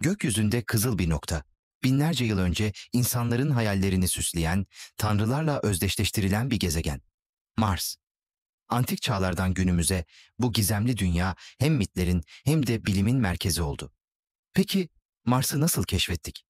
Gökyüzünde kızıl bir nokta. Binlerce yıl önce insanların hayallerini süsleyen, tanrılarla özdeşleştirilen bir gezegen. Mars. Antik çağlardan günümüze bu gizemli dünya hem mitlerin hem de bilimin merkezi oldu. Peki Mars'ı nasıl keşfettik?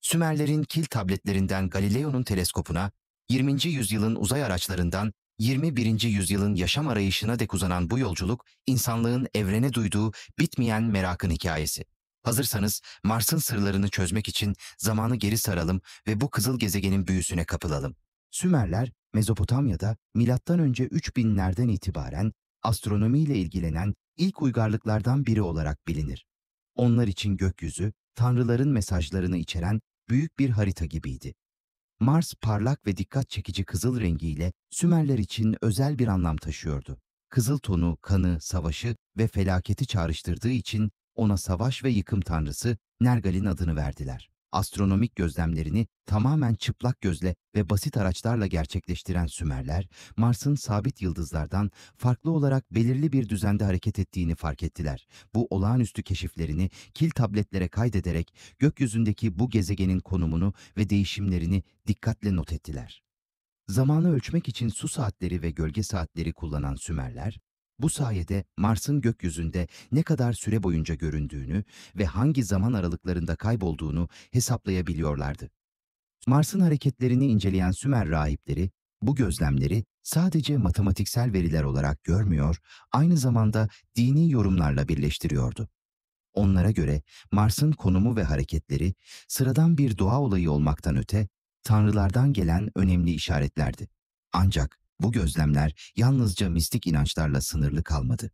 Sümerlerin kil tabletlerinden Galileo'nun teleskopuna, 20. yüzyılın uzay araçlarından 21. yüzyılın yaşam arayışına dek uzanan bu yolculuk, insanlığın evrene duyduğu bitmeyen merakın hikayesi. Hazırsanız Mars'ın sırlarını çözmek için zamanı geri saralım ve bu kızıl gezegenin büyüsüne kapılalım. Sümerler, Mezopotamya'da milattan önce 3000'lerden itibaren astronomiyle ilgilenen ilk uygarlıklardan biri olarak bilinir. Onlar için gökyüzü, tanrıların mesajlarını içeren büyük bir harita gibiydi. Mars parlak ve dikkat çekici kızıl rengiyle Sümerler için özel bir anlam taşıyordu. Kızıl tonu, kanı, savaşı ve felaketi çağrıştırdığı için ona savaş ve yıkım tanrısı Nergal'in adını verdiler. Astronomik gözlemlerini tamamen çıplak gözle ve basit araçlarla gerçekleştiren Sümerler, Mars'ın sabit yıldızlardan farklı olarak belirli bir düzende hareket ettiğini fark ettiler. Bu olağanüstü keşiflerini kil tabletlere kaydederek gökyüzündeki bu gezegenin konumunu ve değişimlerini dikkatle not ettiler. Zamanı ölçmek için su saatleri ve gölge saatleri kullanan Sümerler, bu sayede Mars'ın gökyüzünde ne kadar süre boyunca göründüğünü ve hangi zaman aralıklarında kaybolduğunu hesaplayabiliyorlardı. Mars'ın hareketlerini inceleyen Sümer rahipleri bu gözlemleri sadece matematiksel veriler olarak görmüyor, aynı zamanda dini yorumlarla birleştiriyordu. Onlara göre Mars'ın konumu ve hareketleri sıradan bir doğa olayı olmaktan öte tanrılardan gelen önemli işaretlerdi. Ancak bu gözlemler yalnızca mistik inançlarla sınırlı kalmadı.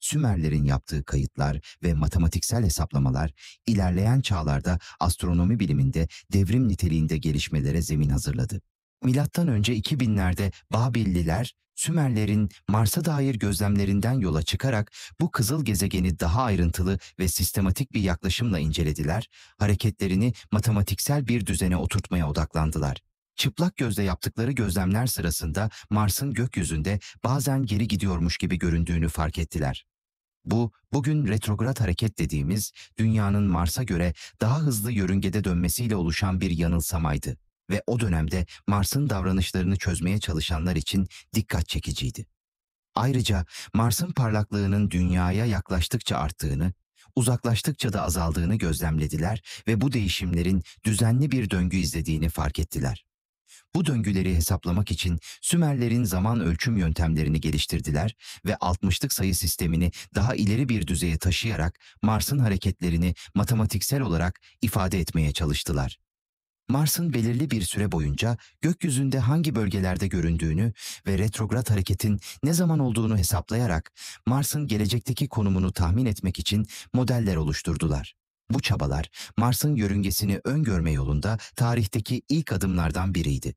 Sümerlerin yaptığı kayıtlar ve matematiksel hesaplamalar ilerleyen çağlarda astronomi biliminde devrim niteliğinde gelişmelere zemin hazırladı. Milattan önce 2000'lerde Babilliler Sümerlerin Mars'a dair gözlemlerinden yola çıkarak bu kızıl gezegeni daha ayrıntılı ve sistematik bir yaklaşımla incelediler, hareketlerini matematiksel bir düzene oturtmaya odaklandılar. Çıplak gözle yaptıkları gözlemler sırasında Mars'ın gökyüzünde bazen geri gidiyormuş gibi göründüğünü fark ettiler. Bu, bugün retrograd hareket dediğimiz dünyanın Mars'a göre daha hızlı yörüngede dönmesiyle oluşan bir yanılsamaydı ve o dönemde Mars'ın davranışlarını çözmeye çalışanlar için dikkat çekiciydi. Ayrıca Mars'ın parlaklığının dünyaya yaklaştıkça arttığını, uzaklaştıkça da azaldığını gözlemlediler ve bu değişimlerin düzenli bir döngü izlediğini fark ettiler. Bu döngüleri hesaplamak için Sümerlerin zaman ölçüm yöntemlerini geliştirdiler ve 60'lık sayı sistemini daha ileri bir düzeye taşıyarak Mars'ın hareketlerini matematiksel olarak ifade etmeye çalıştılar. Mars'ın belirli bir süre boyunca gökyüzünde hangi bölgelerde göründüğünü ve retrograd hareketin ne zaman olduğunu hesaplayarak Mars'ın gelecekteki konumunu tahmin etmek için modeller oluşturdular. Bu çabalar Mars'ın yörüngesini öngörme yolunda tarihteki ilk adımlardan biriydi.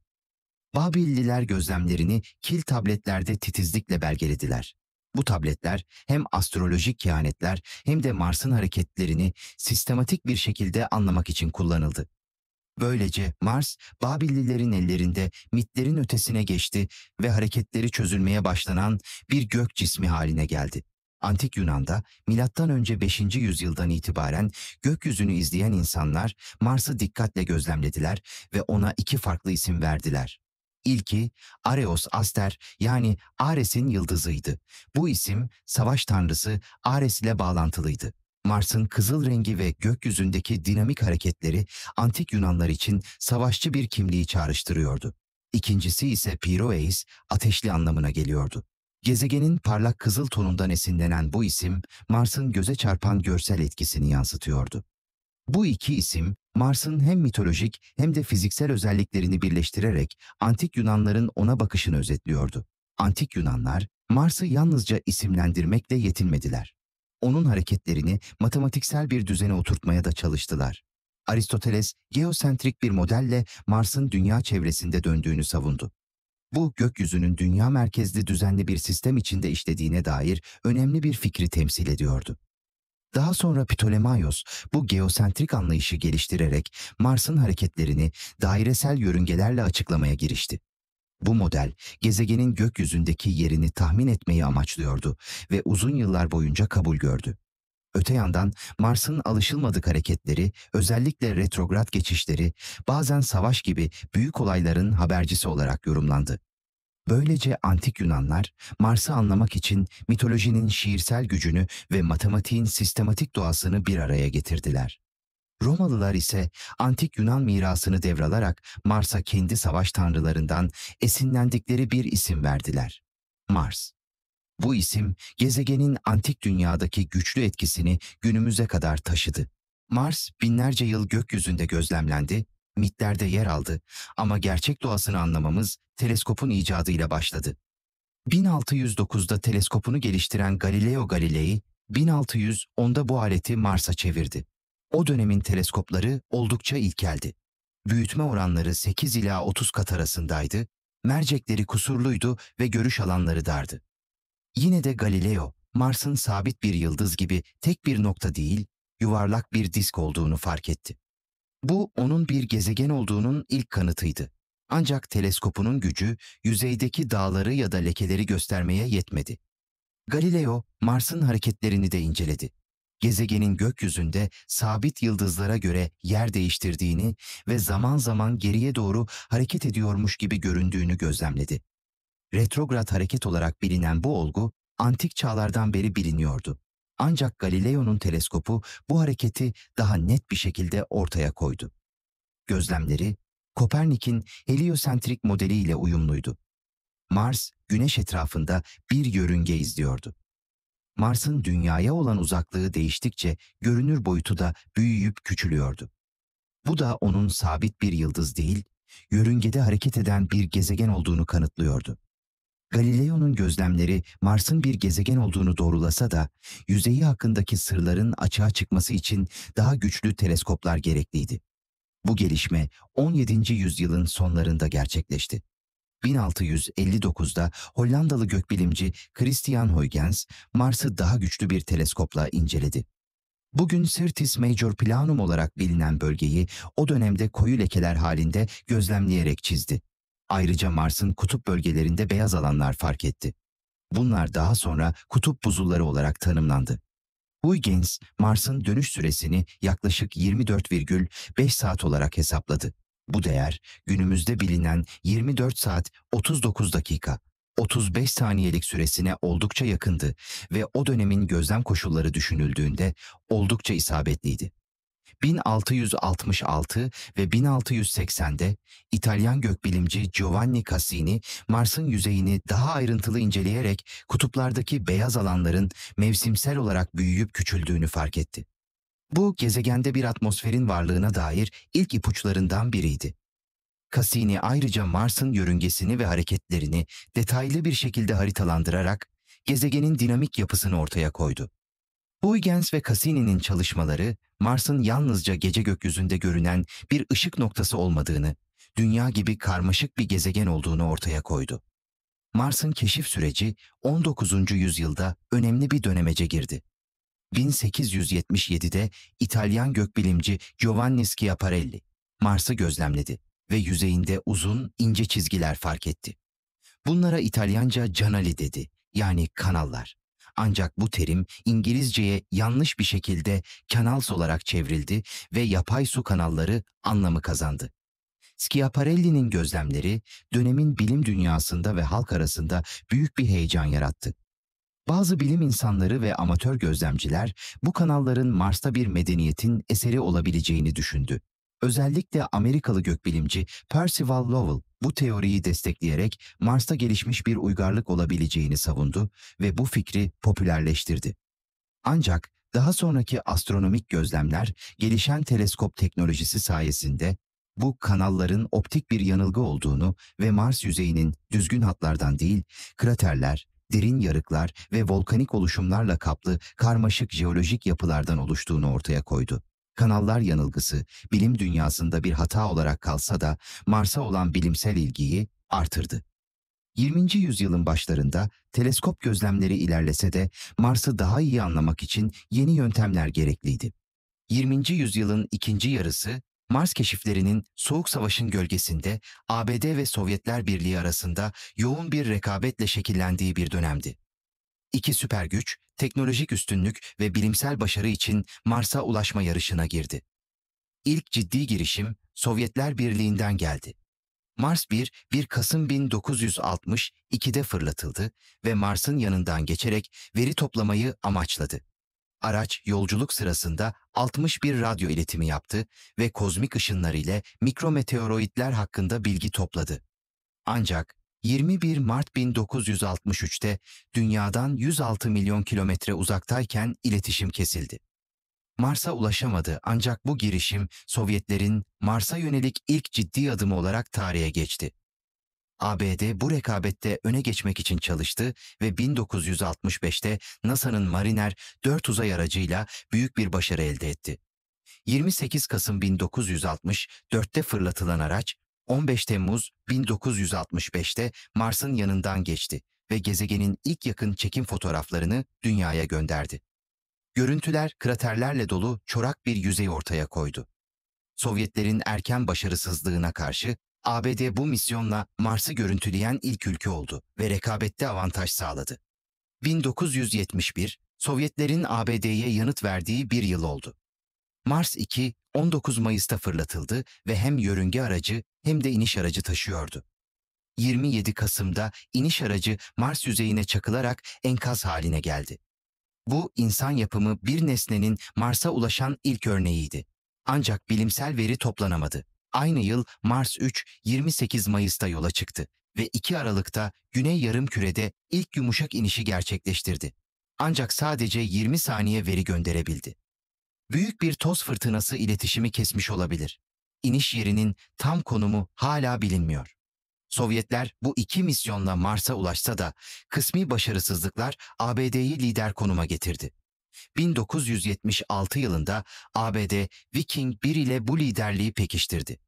Babilliler gözlemlerini kil tabletlerde titizlikle belgelediler. Bu tabletler hem astrolojik kehanetler hem de Mars'ın hareketlerini sistematik bir şekilde anlamak için kullanıldı. Böylece Mars, Babillilerin ellerinde mitlerin ötesine geçti ve hareketleri çözülmeye başlanan bir gök cismi haline geldi. Antik Yunan'da Milattan önce 5. yüzyıldan itibaren gökyüzünü izleyen insanlar Mars'ı dikkatle gözlemlediler ve ona iki farklı isim verdiler. İlki Areos Aster yani Ares'in yıldızıydı. Bu isim savaş tanrısı Ares ile bağlantılıydı. Mars'ın kızıl rengi ve gökyüzündeki dinamik hareketleri antik Yunanlar için savaşçı bir kimliği çağrıştırıyordu. İkincisi ise Piroeis, ateşli anlamına geliyordu. Gezegenin parlak kızıl tonundan esinlenen bu isim, Mars'ın göze çarpan görsel etkisini yansıtıyordu. Bu iki isim Mars'ın hem mitolojik hem de fiziksel özelliklerini birleştirerek antik Yunanların ona bakışını özetliyordu. Antik Yunanlar Mars'ı yalnızca isimlendirmekle yetinmediler. Onun hareketlerini matematiksel bir düzene oturtmaya da çalıştılar. Aristoteles, geosentrik bir modelle Mars'ın dünya çevresinde döndüğünü savundu. Bu, gökyüzünün dünya merkezli düzenli bir sistem içinde işlediğine dair önemli bir fikri temsil ediyordu. Daha sonra Ptolemaios bu geosentrik anlayışı geliştirerek Mars'ın hareketlerini dairesel yörüngelerle açıklamaya girişti. Bu model, gezegenin gökyüzündeki yerini tahmin etmeyi amaçlıyordu ve uzun yıllar boyunca kabul gördü. Öte yandan Mars'ın alışılmadık hareketleri, özellikle retrograd geçişleri, bazen savaş gibi büyük olayların habercisi olarak yorumlandı. Böylece antik Yunanlar Mars'ı anlamak için mitolojinin şiirsel gücünü ve matematiğin sistematik doğasını bir araya getirdiler. Romalılar ise antik Yunan mirasını devralarak Mars'a kendi savaş tanrılarından esinlendikleri bir isim verdiler. Mars. Bu isim gezegenin antik dünyadaki güçlü etkisini günümüze kadar taşıdı. Mars binlerce yıl gökyüzünde gözlemlendi mitlerde yer aldı ama gerçek doğasını anlamamız teleskopun icadıyla başladı. 1609'da teleskopunu geliştiren Galileo Galilei, 1610'da bu aleti Mars'a çevirdi. O dönemin teleskopları oldukça ilkeldi. Büyütme oranları 8 ila 30 kat arasındaydı, mercekleri kusurluydu ve görüş alanları dardı. Yine de Galileo, Mars'ın sabit bir yıldız gibi tek bir nokta değil, yuvarlak bir disk olduğunu fark etti. Bu onun bir gezegen olduğunun ilk kanıtıydı. Ancak teleskopunun gücü yüzeydeki dağları ya da lekeleri göstermeye yetmedi. Galileo, Mars'ın hareketlerini de inceledi. Gezegenin gökyüzünde sabit yıldızlara göre yer değiştirdiğini ve zaman zaman geriye doğru hareket ediyormuş gibi göründüğünü gözlemledi. Retrograd hareket olarak bilinen bu olgu, antik çağlardan beri biliniyordu. Ancak Galileo'nun teleskopu bu hareketi daha net bir şekilde ortaya koydu. Gözlemleri Kopernik'in heliosentrik modeliyle uyumluydu. Mars, Güneş etrafında bir yörünge izliyordu. Mars'ın Dünya'ya olan uzaklığı değiştikçe görünür boyutu da büyüyüp küçülüyordu. Bu da onun sabit bir yıldız değil, yörüngede hareket eden bir gezegen olduğunu kanıtlıyordu. Galileo'nun gözlemleri Mars'ın bir gezegen olduğunu doğrulasa da yüzeyi hakkındaki sırların açığa çıkması için daha güçlü teleskoplar gerekliydi. Bu gelişme 17. yüzyılın sonlarında gerçekleşti. 1659'da Hollandalı gökbilimci Christian Huygens Mars'ı daha güçlü bir teleskopla inceledi. Bugün Sirtis Major Planum olarak bilinen bölgeyi o dönemde koyu lekeler halinde gözlemleyerek çizdi. Ayrıca Mars'ın kutup bölgelerinde beyaz alanlar fark etti. Bunlar daha sonra kutup buzulları olarak tanımlandı. Huygens, Mars'ın dönüş süresini yaklaşık 24,5 saat olarak hesapladı. Bu değer günümüzde bilinen 24 saat 39 dakika 35 saniyelik süresine oldukça yakındı ve o dönemin gözlem koşulları düşünüldüğünde oldukça isabetliydi. 1666 ve 1680'de İtalyan gökbilimci Giovanni Cassini, Mars'ın yüzeyini daha ayrıntılı inceleyerek kutuplardaki beyaz alanların mevsimsel olarak büyüyüp küçüldüğünü fark etti. Bu gezegende bir atmosferin varlığına dair ilk ipuçlarından biriydi. Cassini ayrıca Mars'ın yörüngesini ve hareketlerini detaylı bir şekilde haritalandırarak gezegenin dinamik yapısını ortaya koydu. Huygens ve Cassini'nin çalışmaları Mars'ın yalnızca gece gökyüzünde görünen bir ışık noktası olmadığını, dünya gibi karmaşık bir gezegen olduğunu ortaya koydu. Mars'ın keşif süreci 19. yüzyılda önemli bir dönemece girdi. 1877'de İtalyan gökbilimci Giovanni Schiaparelli Mars'ı gözlemledi ve yüzeyinde uzun, ince çizgiler fark etti. Bunlara İtalyanca canali dedi, yani kanallar. Ancak bu terim İngilizceye yanlış bir şekilde canals olarak çevrildi ve yapay su kanalları anlamı kazandı. Schiaparelli'nin gözlemleri dönemin bilim dünyasında ve halk arasında büyük bir heyecan yarattı. Bazı bilim insanları ve amatör gözlemciler bu kanalların Mars'ta bir medeniyetin eseri olabileceğini düşündü. Özellikle Amerikalı gökbilimci Percival Lowell bu teoriyi destekleyerek Mars'ta gelişmiş bir uygarlık olabileceğini savundu ve bu fikri popülerleştirdi. Ancak daha sonraki astronomik gözlemler gelişen teleskop teknolojisi sayesinde bu kanalların optik bir yanılgı olduğunu ve Mars yüzeyinin düzgün hatlardan değil, kraterler, derin yarıklar ve volkanik oluşumlarla kaplı karmaşık jeolojik yapılardan oluştuğunu ortaya koydu kanallar yanılgısı bilim dünyasında bir hata olarak kalsa da Mars'a olan bilimsel ilgiyi artırdı. 20. yüzyılın başlarında teleskop gözlemleri ilerlese de Mars'ı daha iyi anlamak için yeni yöntemler gerekliydi. 20. yüzyılın ikinci yarısı Mars keşiflerinin Soğuk Savaş'ın gölgesinde ABD ve Sovyetler Birliği arasında yoğun bir rekabetle şekillendiği bir dönemdi. İki süper güç, teknolojik üstünlük ve bilimsel başarı için Mars'a ulaşma yarışına girdi. İlk ciddi girişim Sovyetler Birliği'nden geldi. Mars 1, 1 Kasım 1962'de fırlatıldı ve Mars'ın yanından geçerek veri toplamayı amaçladı. Araç yolculuk sırasında 61 radyo iletimi yaptı ve kozmik ışınlar ile mikrometeoroidler hakkında bilgi topladı. Ancak 21 Mart 1963'te dünyadan 106 milyon kilometre uzaktayken iletişim kesildi. Mars'a ulaşamadı ancak bu girişim Sovyetlerin Mars'a yönelik ilk ciddi adımı olarak tarihe geçti. ABD bu rekabette öne geçmek için çalıştı ve 1965'te NASA'nın Mariner 4 uzay aracıyla büyük bir başarı elde etti. 28 Kasım 1964'te fırlatılan araç, 15 Temmuz 1965'te Mars'ın yanından geçti ve gezegenin ilk yakın çekim fotoğraflarını dünyaya gönderdi. Görüntüler kraterlerle dolu çorak bir yüzey ortaya koydu. Sovyetlerin erken başarısızlığına karşı ABD bu misyonla Mars'ı görüntüleyen ilk ülke oldu ve rekabette avantaj sağladı. 1971, Sovyetlerin ABD'ye yanıt verdiği bir yıl oldu. Mars 2 19 Mayıs'ta fırlatıldı ve hem yörünge aracı hem de iniş aracı taşıyordu. 27 Kasım'da iniş aracı Mars yüzeyine çakılarak enkaz haline geldi. Bu insan yapımı bir nesnenin Mars'a ulaşan ilk örneğiydi. Ancak bilimsel veri toplanamadı. Aynı yıl Mars 3 28 Mayıs'ta yola çıktı ve 2 Aralık'ta Güney Yarımküre'de ilk yumuşak inişi gerçekleştirdi. Ancak sadece 20 saniye veri gönderebildi. Büyük bir toz fırtınası iletişimi kesmiş olabilir. İniş yerinin tam konumu hala bilinmiyor. Sovyetler bu iki misyonla Mars'a ulaşsa da kısmi başarısızlıklar ABD'yi lider konuma getirdi. 1976 yılında ABD Viking 1 ile bu liderliği pekiştirdi.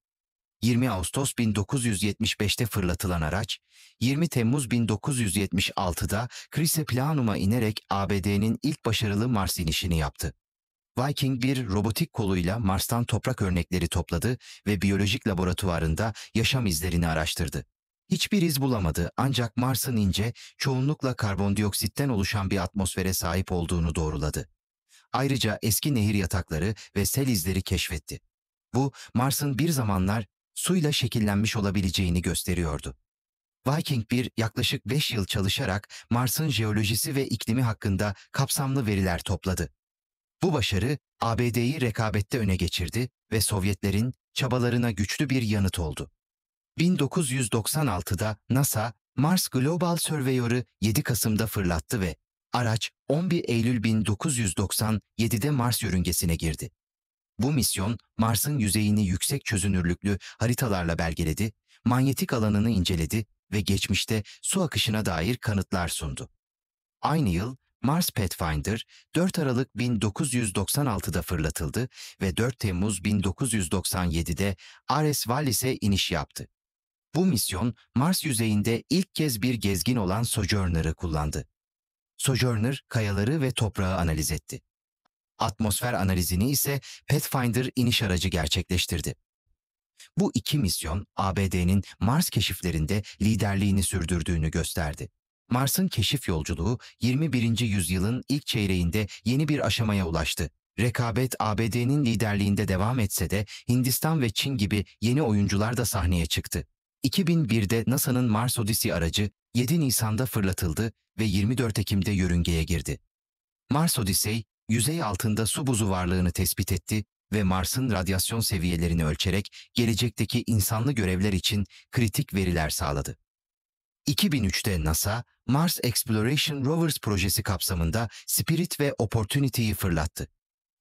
20 Ağustos 1975'te fırlatılan araç, 20 Temmuz 1976'da planuma inerek ABD'nin ilk başarılı Mars inişini yaptı. Viking bir robotik koluyla Mars'tan toprak örnekleri topladı ve biyolojik laboratuvarında yaşam izlerini araştırdı. Hiçbir iz bulamadı ancak Mars'ın ince, çoğunlukla karbondioksitten oluşan bir atmosfere sahip olduğunu doğruladı. Ayrıca eski nehir yatakları ve sel izleri keşfetti. Bu, Mars'ın bir zamanlar suyla şekillenmiş olabileceğini gösteriyordu. Viking 1 yaklaşık 5 yıl çalışarak Mars'ın jeolojisi ve iklimi hakkında kapsamlı veriler topladı. Bu başarı ABD'yi rekabette öne geçirdi ve Sovyetlerin çabalarına güçlü bir yanıt oldu. 1996'da NASA Mars Global Surveyor'ı 7 Kasım'da fırlattı ve araç 11 Eylül 1997'de Mars yörüngesine girdi. Bu misyon Mars'ın yüzeyini yüksek çözünürlüklü haritalarla belgeledi, manyetik alanını inceledi ve geçmişte su akışına dair kanıtlar sundu. Aynı yıl Mars Pathfinder 4 Aralık 1996'da fırlatıldı ve 4 Temmuz 1997'de Ares Wallis'e iniş yaptı. Bu misyon Mars yüzeyinde ilk kez bir gezgin olan Sojourner'ı kullandı. Sojourner kayaları ve toprağı analiz etti. Atmosfer analizini ise Pathfinder iniş aracı gerçekleştirdi. Bu iki misyon ABD'nin Mars keşiflerinde liderliğini sürdürdüğünü gösterdi. Mars'ın keşif yolculuğu 21. yüzyılın ilk çeyreğinde yeni bir aşamaya ulaştı. Rekabet ABD'nin liderliğinde devam etse de Hindistan ve Çin gibi yeni oyuncular da sahneye çıktı. 2001'de NASA'nın Mars Odyssey aracı 7 Nisan'da fırlatıldı ve 24 Ekim'de yörüngeye girdi. Mars Odyssey, yüzey altında su buzu varlığını tespit etti ve Mars'ın radyasyon seviyelerini ölçerek gelecekteki insanlı görevler için kritik veriler sağladı. 2003'te NASA, Mars Exploration Rovers projesi kapsamında Spirit ve Opportunity'yi fırlattı.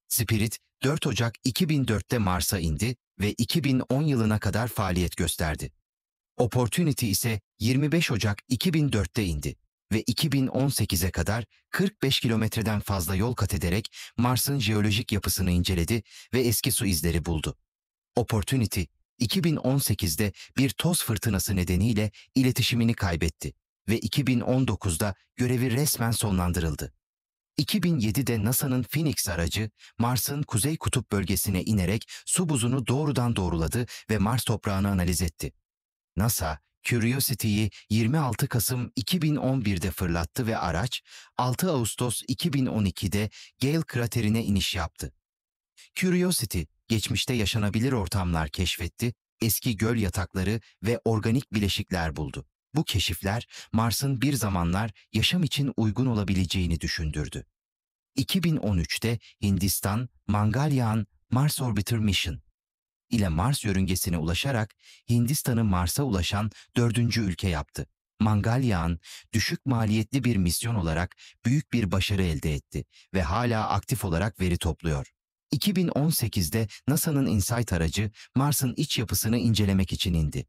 Spirit, 4 Ocak 2004'te Mars'a indi ve 2010 yılına kadar faaliyet gösterdi. Opportunity ise 25 Ocak 2004'te indi ve 2018'e kadar 45 kilometreden fazla yol kat ederek Mars'ın jeolojik yapısını inceledi ve eski su izleri buldu. Opportunity, 2018'de bir toz fırtınası nedeniyle iletişimini kaybetti ve 2019'da görevi resmen sonlandırıldı. 2007'de NASA'nın Phoenix aracı Mars'ın kuzey kutup bölgesine inerek su buzunu doğrudan doğruladı ve Mars toprağını analiz etti. NASA, Curiosity'yi 26 Kasım 2011'de fırlattı ve araç 6 Ağustos 2012'de Gale kraterine iniş yaptı. Curiosity, geçmişte yaşanabilir ortamlar keşfetti, eski göl yatakları ve organik bileşikler buldu. Bu keşifler Mars'ın bir zamanlar yaşam için uygun olabileceğini düşündürdü. 2013'te Hindistan, Mangalyaan Mars Orbiter Mission ile Mars yörüngesine ulaşarak Hindistan'ı Mars'a ulaşan dördüncü ülke yaptı. Mangalyaan, düşük maliyetli bir misyon olarak büyük bir başarı elde etti ve hala aktif olarak veri topluyor. 2018'de NASA'nın InSight aracı Mars'ın iç yapısını incelemek için indi.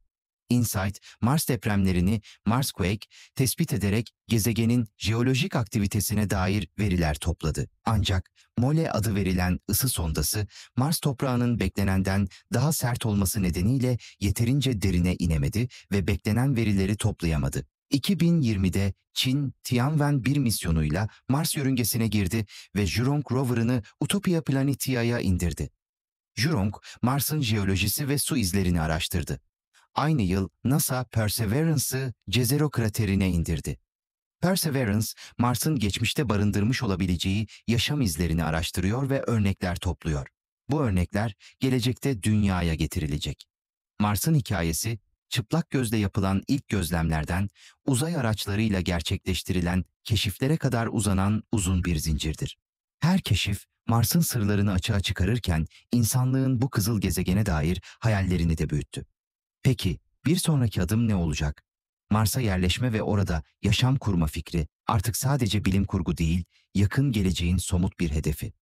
InSight, Mars depremlerini Marsquake tespit ederek gezegenin jeolojik aktivitesine dair veriler topladı. Ancak MOLE adı verilen ısı sondası Mars toprağının beklenenden daha sert olması nedeniyle yeterince derine inemedi ve beklenen verileri toplayamadı. 2020'de Çin Tianwen 1 misyonuyla Mars yörüngesine girdi ve Jurong rover'ını Utopia Planetia'ya indirdi. Jurong, Mars'ın jeolojisi ve su izlerini araştırdı. Aynı yıl NASA Perseverance'ı Cezero kraterine indirdi. Perseverance, Mars'ın geçmişte barındırmış olabileceği yaşam izlerini araştırıyor ve örnekler topluyor. Bu örnekler gelecekte dünyaya getirilecek. Mars'ın hikayesi çıplak gözle yapılan ilk gözlemlerden uzay araçlarıyla gerçekleştirilen keşiflere kadar uzanan uzun bir zincirdir. Her keşif Mars'ın sırlarını açığa çıkarırken insanlığın bu kızıl gezegene dair hayallerini de büyüttü. Peki bir sonraki adım ne olacak? Mars'a yerleşme ve orada yaşam kurma fikri artık sadece bilim kurgu değil, yakın geleceğin somut bir hedefi.